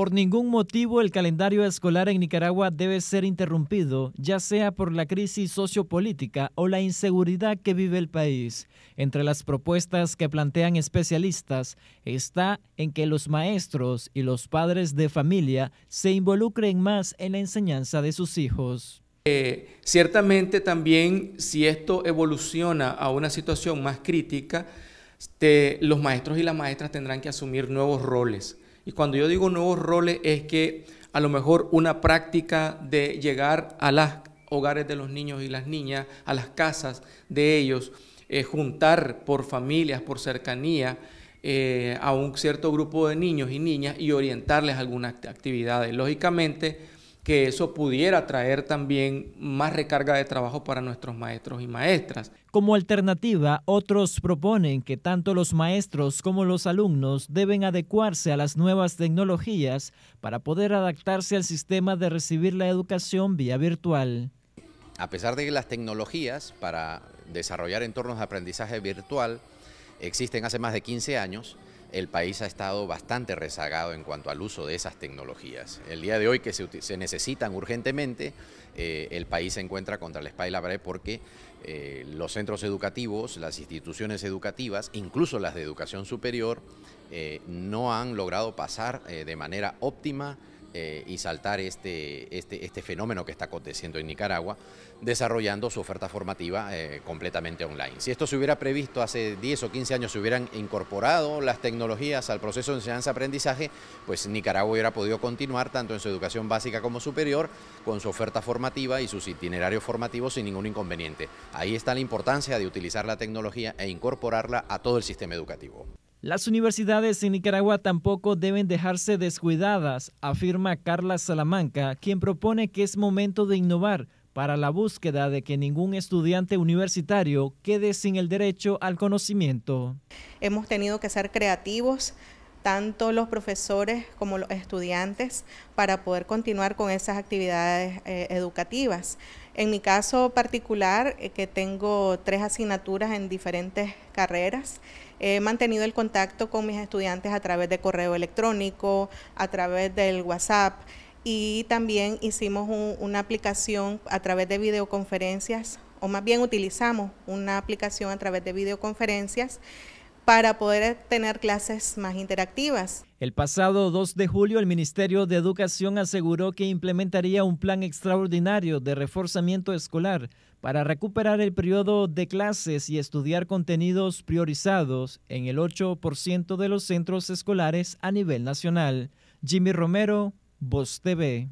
Por ningún motivo el calendario escolar en Nicaragua debe ser interrumpido, ya sea por la crisis sociopolítica o la inseguridad que vive el país. Entre las propuestas que plantean especialistas está en que los maestros y los padres de familia se involucren más en la enseñanza de sus hijos. Eh, ciertamente también si esto evoluciona a una situación más crítica, los maestros y las maestras tendrán que asumir nuevos roles y cuando yo digo nuevos roles es que a lo mejor una práctica de llegar a las hogares de los niños y las niñas, a las casas de ellos, eh, juntar por familias, por cercanía eh, a un cierto grupo de niños y niñas y orientarles algunas actividades. Lógicamente, que eso pudiera traer también más recarga de trabajo para nuestros maestros y maestras. Como alternativa, otros proponen que tanto los maestros como los alumnos deben adecuarse a las nuevas tecnologías para poder adaptarse al sistema de recibir la educación vía virtual. A pesar de que las tecnologías para desarrollar entornos de aprendizaje virtual existen hace más de 15 años, el país ha estado bastante rezagado en cuanto al uso de esas tecnologías. El día de hoy que se, necesitan urgentemente, eh, el país se encuentra contra la espalda porque eh, los centros educativos, las instituciones educativas, incluso las de educación superior, eh, no han logrado pasar de manera óptima eh, y saltar este, este, este, fenómeno que está aconteciendo en Nicaragua, desarrollando su oferta formativa eh, completamente online. Si esto se hubiera previsto hace 10 o 15 años, se hubieran incorporado las tecnologías al proceso de enseñanza-aprendizaje, pues Nicaragua hubiera podido continuar tanto en su educación básica como superior con su oferta formativa y sus itinerarios formativos sin ningún inconveniente. Ahí está la importancia de utilizar la tecnología e incorporarla a todo el sistema educativo. Las universidades en Nicaragua tampoco deben dejarse descuidadas, afirma Carla Salamanca, quien propone que es momento de innovar para la búsqueda de que ningún estudiante universitario quede sin el derecho al conocimiento. Hemos tenido que ser creativos tanto los profesores como los estudiantes para poder continuar con esas actividades eh, educativas. En mi caso particular, eh, que tengo tres asignaturas en diferentes carreras, he mantenido el contacto con mis estudiantes a través de correo electrónico, a través del WhatsApp y también hicimos una aplicación a través de videoconferencias, o más bien utilizamos una aplicación a través de videoconferencias para poder tener clases más interactivas. El pasado 2 de julio, el Ministerio de Educación aseguró que implementaría un plan extraordinario de reforzamiento escolar para recuperar el periodo de clases y estudiar contenidos priorizados en el 8% de los centros escolares a nivel nacional. Jimmy Romero, Voz TV.